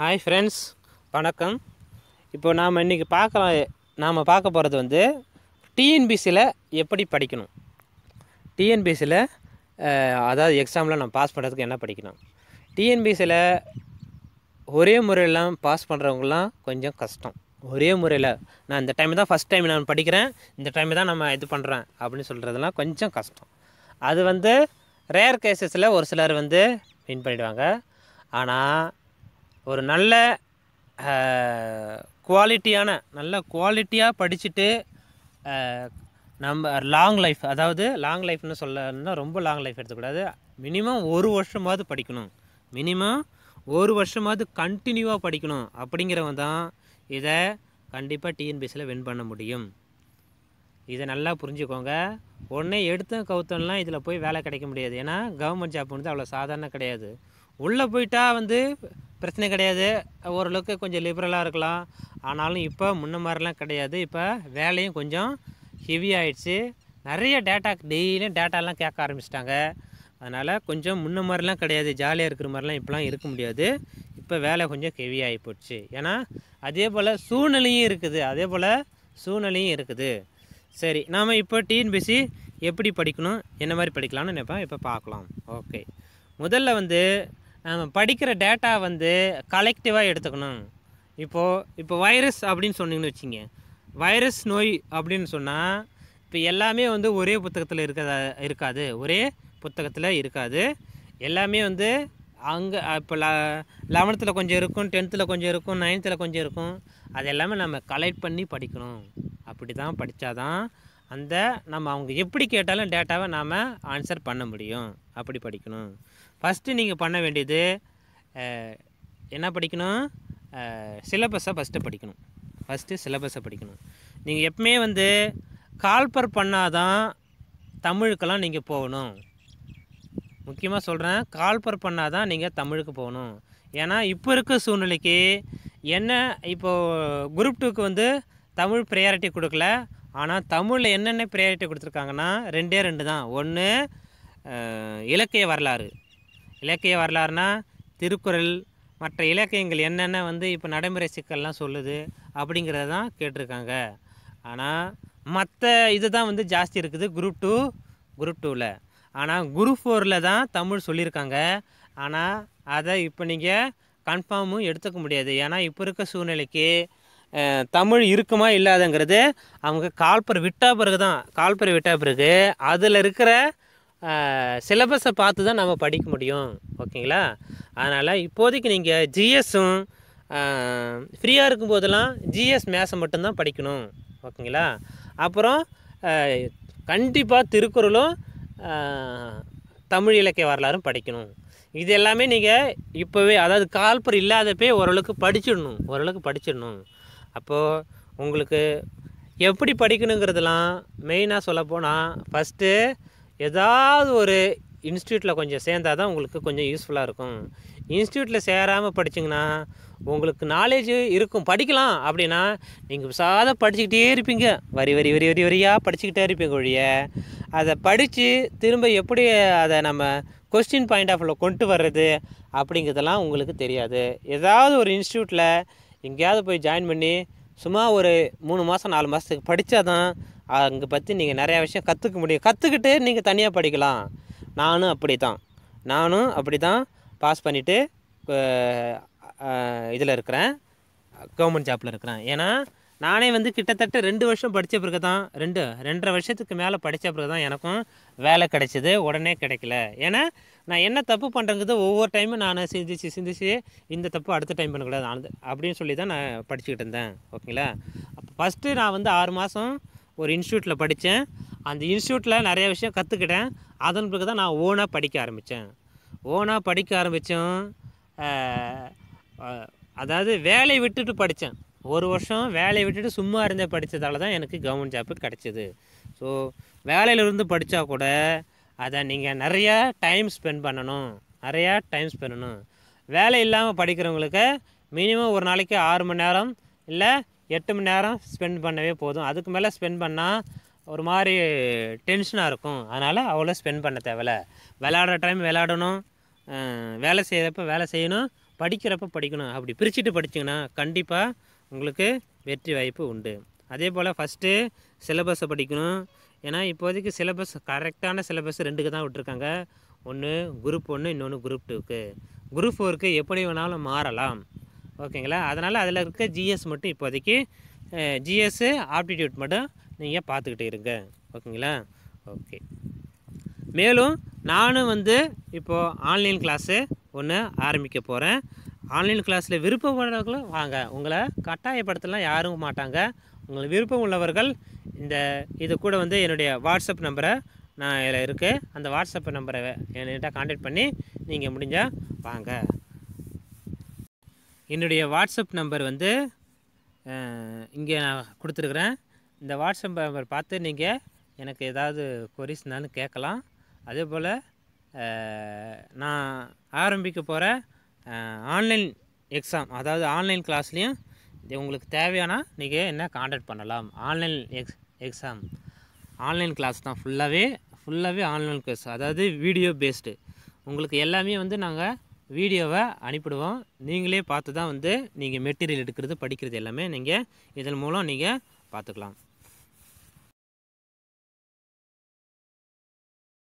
hi friends வணக்கம் இப்போ நாம் இன்றைக்கி பார்க்கலாம் நாம் பார்க்க போகிறது வந்து டிஎன்பிசியில் எப்படி படிக்கணும் டிஎன்பிசியில் அதாவது எக்ஸாமில் நம்ம பாஸ் பண்ணுறதுக்கு என்ன படிக்கணும் டிஎன்பிசியில் ஒரே முறையெல்லாம் பாஸ் பண்ணுறவங்களாம் கொஞ்சம் கஷ்டம் ஒரே முறையில் நான் இந்த டைம் தான் ஃபஸ்ட் டைம் நான் படிக்கிறேன் இந்த டைம் தான் நம்ம இது பண்ணுறேன் அப்படின்னு சொல்கிறதுலாம் கொஞ்சம் கஷ்டம் அது வந்து ரேர் கேசஸில் ஒரு சிலர் வந்து வின் பண்ணிவிடுவாங்க ஆனால் ஒரு நல்ல குவாலிட்டியான நல்ல குவாலிட்டியாக படிச்சுட்டு நம்ம லாங் லைஃப் அதாவது லாங் லைஃப்னு சொல்லணும்னா ரொம்ப லாங் லைஃப் எடுத்துக்கூடாது மினிமம் ஒரு வருஷமாவது படிக்கணும் மினிமம் ஒரு வருஷமாவது கண்டினியூவாக படிக்கணும் அப்படிங்கிறவன் தான் இதை கண்டிப்பாக டிஎன்பிஎஸ்சியில் வின் பண்ண முடியும் இதை நல்லா புரிஞ்சுக்கோங்க ஒன்றே எடுத்தும் கவுத்தம்லாம் இதில் போய் வேலை கிடைக்க முடியாது ஏன்னா கவர்மெண்ட் ஜாப் வந்து அவ்வளோ சாதாரண கிடையாது உள்ளே போயிட்டால் வந்து பிரச்சனை கிடையாது ஓரளவுக்கு கொஞ்சம் லிபரலாக இருக்கலாம் ஆனாலும் இப்போ முன்ன மாதிரிலாம் கிடையாது இப்போ வேலையும் கொஞ்சம் ஹெவி ஆகிடுச்சு நிறைய டேட்டா டெய்லியும் டேட்டாலாம் கேட்க ஆரம்பிச்சிட்டாங்க அதனால் கொஞ்சம் முன்ன மாதிரிலாம் கிடையாது ஜாலியாக இருக்கிற மாதிரிலாம் இப்போலாம் இருக்க முடியாது இப்போ வேலை கொஞ்சம் ஹெவி ஆகி போச்சு ஏன்னா அதே போல் சூழ்நிலையும் இருக்குது அதே போல் சூழ்நிலையும் இருக்குது சரி நாம் இப்போ டிஎன்பிசி எப்படி படிக்கணும் என்ன மாதிரி படிக்கலாம்னு நினைப்பேன் இப்போ பார்க்கலாம் ஓகே முதல்ல வந்து நம்ம படிக்கிற டேட்டா வந்து கலெக்டிவாக எடுத்துக்கணும் இப்போது இப்போ வைரஸ் அப்படின்னு சொன்னீங்கன்னு வச்சுங்க வைரஸ் நோய் அப்படின்னு சொன்னால் இப்போ எல்லாமே வந்து ஒரே புத்தகத்தில் இருக்கிறதா இருக்காது ஒரே புத்தகத்தில் இருக்காது எல்லாமே வந்து அங்கே இப்போ ல லெவன்த்தில் கொஞ்சம் இருக்கும் டென்த்தில் கொஞ்சம் இருக்கும் நைன்த்தில் கொஞ்சம் இருக்கும் அது எல்லாமே நம்ம கலெக்ட் பண்ணி படிக்கணும் அப்படி தான் படித்தா தான் அந்த நம்ம அவங்க எப்படி கேட்டாலும் டேட்டாவை நாம் ஆன்சர் பண்ண முடியும் அப்படி படிக்கணும் ஃபஸ்ட்டு நீங்கள் பண்ண வேண்டியது என்ன படிக்கணும் சிலபஸை ஃபஸ்ட்டு படிக்கணும் ஃபஸ்ட்டு சிலபஸை படிக்கணும் நீங்கள் எப்பவுமே வந்து கால்பர் பண்ணாதான் தமிழுக்கெல்லாம் நீங்கள் போகணும் முக்கியமாக சொல்கிறேன் கால்பர் பண்ணால் தான் நீங்கள் தமிழுக்கு போகணும் ஏன்னா இப்போ இருக்க சூழ்நிலைக்கு என்ன இப்போது குரூப் டூக்கு வந்து தமிழ் ப்ரையாரிட்டி கொடுக்கல ஆனால் தமிழில் என்னென்ன ப்ரையாரிட்டி கொடுத்துருக்காங்கன்னா ரெண்டே ரெண்டு தான் ஒன்று இலக்கிய வரலாறு இலக்கிய வரலாறுனா திருக்குறள் மற்ற இலக்கியங்கள் என்னென்ன வந்து இப்போ நடைமுறை சிக்கல்லாம் சொல்லுது அப்படிங்கிறத தான் கேட்டிருக்காங்க ஆனால் மற்ற இது தான் வந்து ஜாஸ்தி இருக்குது குரூப் டூ குரூப் டூவில் ஆனால் குரூப் ஃபோரில் தான் தமிழ் சொல்லியிருக்காங்க ஆனால் அதை இப்போ நீங்கள் கன்ஃபார்மும் எடுத்துக்க முடியாது ஏன்னா இப்போ இருக்க சூழ்நிலைக்கு தமிழ் இருக்குமா இல்லாதங்கிறது அவங்க கால்பர் விட்டா பிறகு தான் கால்பர் விட்டா பிறகு அதில் இருக்கிற சிலபஸை பார்த்து தான் நம்ம படிக்க முடியும் ஓகேங்களா அதனால் இப்போதைக்கு நீங்கள் ஜிஎஸும் ஃப்ரீயாக இருக்கும்போதெல்லாம் ஜிஎஸ் மேத்ஸை மட்டும்தான் படிக்கணும் ஓகேங்களா அப்புறம் கண்டிப்பாக திருக்குறளும் தமிழ் இலக்கிய வரலாறும் படிக்கணும் இது எல்லாமே நீங்கள் இப்போவே அதாவது கால்பர் இல்லாதப்பே ஓரளவுக்கு படிச்சிடணும் ஓரளவுக்கு படிச்சிடணும் அப்போது உங்களுக்கு எப்படி படிக்கணுங்கிறதுலாம் மெயினாக சொல்லப்போனால் ஃபஸ்ட்டு ஏதாவது ஒரு இன்ஸ்டியூட்டில் கொஞ்சம் சேர்ந்தால் தான் உங்களுக்கு கொஞ்சம் யூஸ்ஃபுல்லாக இருக்கும் இன்ஸ்டியூட்டில் சேராமல் படிச்சிங்கன்னா உங்களுக்கு நாலேஜ் இருக்கும் படிக்கலாம் அப்படின்னா நீங்கள் சாத படிச்சுக்கிட்டே இருப்பீங்க வரி வரி வரி வரி வரியாக படிச்சுக்கிட்டே இருப்பீங்க ஒழிய அதை படித்து திரும்ப எப்படி அதை நம்ம கொஸ்டின் பாயிண்ட் ஆஃப் கொண்டு வர்றது அப்படிங்கிறதெல்லாம் உங்களுக்கு தெரியாது ஏதாவது ஒரு இன்ஸ்டியூட்டில் எங்கேயாவது போய் ஜாயின் பண்ணி சும்மா ஒரு மூணு மாதம் நாலு மாதத்துக்கு படித்தா தான் அங்கே பற்றி நீங்கள் நிறையா விஷயம் கற்றுக்க முடியும் கற்றுக்கிட்டு நீங்கள் தனியாக படிக்கலாம் நானும் அப்படி தான் நானும் அப்படி தான் பாஸ் பண்ணிவிட்டு இதில் இருக்கிறேன் கவர்மெண்ட் ஜாப்பில் இருக்கிறேன் ஏன்னா நானே வந்து கிட்டத்தட்ட ரெண்டு வருஷம் படித்த பிறகு தான் ரெண்டு ரெண்டரை வருஷத்துக்கு மேலே படித்த பிறகு தான் எனக்கும் வேலை கிடைச்சிது உடனே கிடைக்கல ஏன்னா நான் என்ன தப்பு பண்ணுறங்கிறது ஒவ்வொரு டைமும் நான் சிந்திச்சு சிந்திச்சு இந்த தப்பு அடுத்த டைம் பண்ணக்கூடாது அந்த அப்படின்னு சொல்லி தான் நான் படிச்சுக்கிட்டு இருந்தேன் ஓகேங்களா அப்போ ஃபஸ்ட்டு நான் வந்து ஆறு மாதம் ஒரு இன்ஸ்டியூட்டில் படித்தேன் அந்த இன்ஸ்டியூட்டில் நிறைய விஷயம் கற்றுக்கிட்டேன் அதன் பிறகு தான் நான் ஓனாக படிக்க ஆரம்பித்தேன் ஓனாக படிக்க ஆரம்பித்தோம் அதாவது வேலையை விட்டுட்டு படித்தேன் ஒரு வருஷம் வேலையை விட்டுட்டு சும்மா இருந்தே படித்ததால தான் எனக்கு கவர்மெண்ட் ஜாப்பு கிடச்சிது ஸோ வேலையிலிருந்து படித்தா கூட அதை நீங்கள் நிறையா டைம் ஸ்பெண்ட் பண்ணணும் நிறையா டைம் ஸ்பெண்ட் பண்ணணும் வேலை இல்லாமல் படிக்கிறவங்களுக்கு மினிமம் ஒரு நாளைக்கு ஆறு மணி நேரம் இல்லை எட்டு மணி நேரம் ஸ்பெண்ட் பண்ணவே போதும் அதுக்கு மேலே ஸ்பெண்ட் பண்ணால் ஒரு மாதிரி டென்ஷனாக இருக்கும் அதனால் அவ்வளோ ஸ்பெண்ட் பண்ண தேவையில்ல விளையாடுற டைம் விளையாடணும் வேலை செய்கிறப்ப வேலை செய்யணும் படிக்கிறப்ப படிக்கணும் அப்படி பிரிச்சுட்டு படிச்சிங்கன்னா கண்டிப்பாக உங்களுக்கு வெற்றி வாய்ப்பு உண்டு அதே போல் ஃபஸ்ட்டு சிலபஸை படிக்கணும் ஏன்னா இப்போதைக்கு சிலபஸ் கரெக்டான சிலபஸ் ரெண்டுக்கு தான் விட்டுருக்காங்க ஒன்று குரூப் ஒன்று இன்னொன்று குரூப் டூக்கு குரூப் ஃபோருக்கு எப்படி வேணாலும் மாறலாம் ஓகேங்களா அதனால் அதில் இருக்க ஜிஎஸ் மட்டும் இப்போதைக்கு ஜிஎஸ்ஸு ஆப்டிடியூட் மட்டும் நீங்கள் பார்த்துக்கிட்டு இருங்க ஓகேங்களா ஓகே மேலும் நானும் வந்து இப்போது ஆன்லைன் கிளாஸு ஒன்று ஆரம்பிக்க போகிறேன் ஆன்லைன் கிளாஸில் விருப்பம் உள்ளவர்களும் வாங்க உங்களை கட்டாயப்படுத்தலாம் யாரும் மாட்டாங்க உங்களை விருப்பம் உள்ளவர்கள் இந்த இது கூட வந்து என்னுடைய வாட்ஸ்அப் நம்பரை நான் இதில் இருக்குது அந்த வாட்ஸ்அப் நம்பரை என்கிட்ட காண்டாக்ட் பண்ணி நீங்கள் முடிஞ்சால் வாங்க என்னுடைய வாட்ஸ்அப் நம்பர் வந்து இங்கே நான் கொடுத்துருக்குறேன் இந்த வாட்ஸ்அப் நம்பர் பார்த்து நீங்கள் எனக்கு ஏதாவது கொரிஸ்னாலும் கேட்கலாம் அதே போல் நான் ஆரம்பிக்க போகிற ஆன்லைன் எக்ஸாம் அதாவது ஆன்லைன் கிளாஸ்லேயும் உங்களுக்கு தேவையான நீங்கள் என்ன காண்டாக்ட் பண்ணலாம் online ex exam online class தான் ஃபுல்லாகவே ஃபுல்லாகவே ஆன்லைன் கிளாஸ் அதாவது வீடியோ பேஸ்டு உங்களுக்கு எல்லாமே வந்து நாங்கள் வீடியோவை அனுப்பிடுவோம் நீங்களே பார்த்து தான் வந்து நீங்கள் மெட்டீரியல் எடுக்கிறது படிக்கிறது எல்லாமே நீங்கள் இதன் மூலம் நீங்கள் பார்த்துக்கலாம்